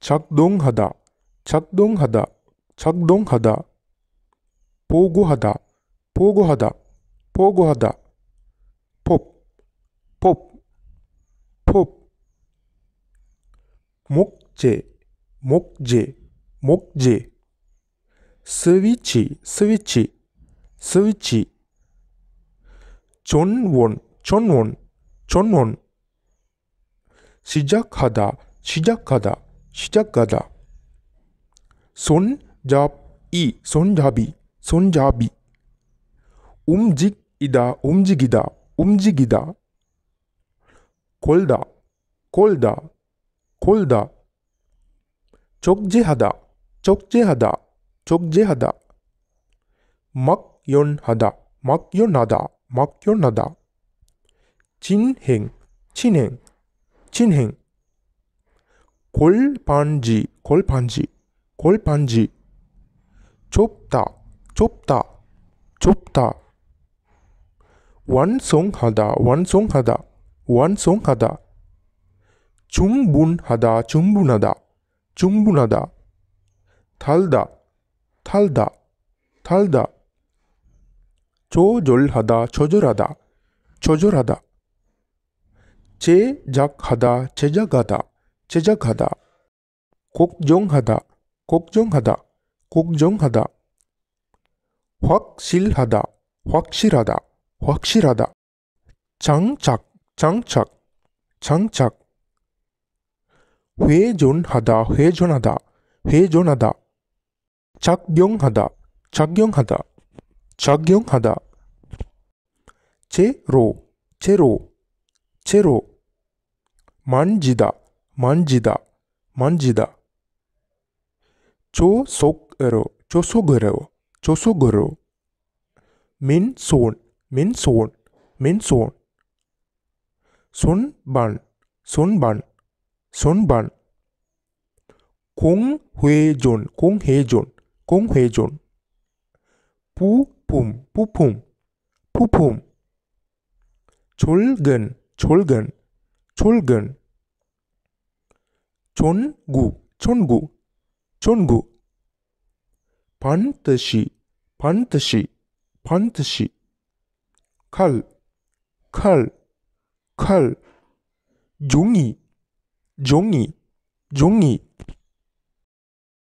작동하다, 작동하다, 작동하다. 보고하다, 보고하다, 보고하다. 법, 법, 법. 목재, 목재, 목재. 스위치, 스위치, 스위치. 전원, 전원, 전원. 시작하다, 시작하다. 시작가다 손잡이, 손잡이, 손잡이. 움직이다, 움직이다, 움직이다. 골다, 골다, 골다. 적재하다, 적재하다, 적재하다. 막연하다, 막연하다, 막연하다. 진행, 진행, 진행. 골반지, 골반지, 골반지. 좁다, 좁다, 좁다. 완성하다, 완성하다, 완성하다. 충분하다, 충분하다, 충분하다. 달다, 달다, 달다. 조절하다, 조절하다, 조절하다. 제작하다, 제작하다. 제작하다, 걱정하다, 걱정하다, 걱정하다, 확실하다, 확실하다, 확실하다, 장착, 장착, 장착, 회전하다, 회전하다, 회전하다, 작용하다, 작용하다, 작용하다, 제로, 제로, 제로, 만지다, 만지다, 만지다. 조 속으로, 조 속으로, 조 속으로. 민손, 민손, 민손. 손반, 손반, 손반. 공회존, 공회존, 공회존. 부품, 부품, 부품. 졸근, 졸근, 졸근. 촌구, 촌구, 촌구. 반드시, 반드시, 반드시. 칼, 칼, 칼. 종이, 종이, 종이.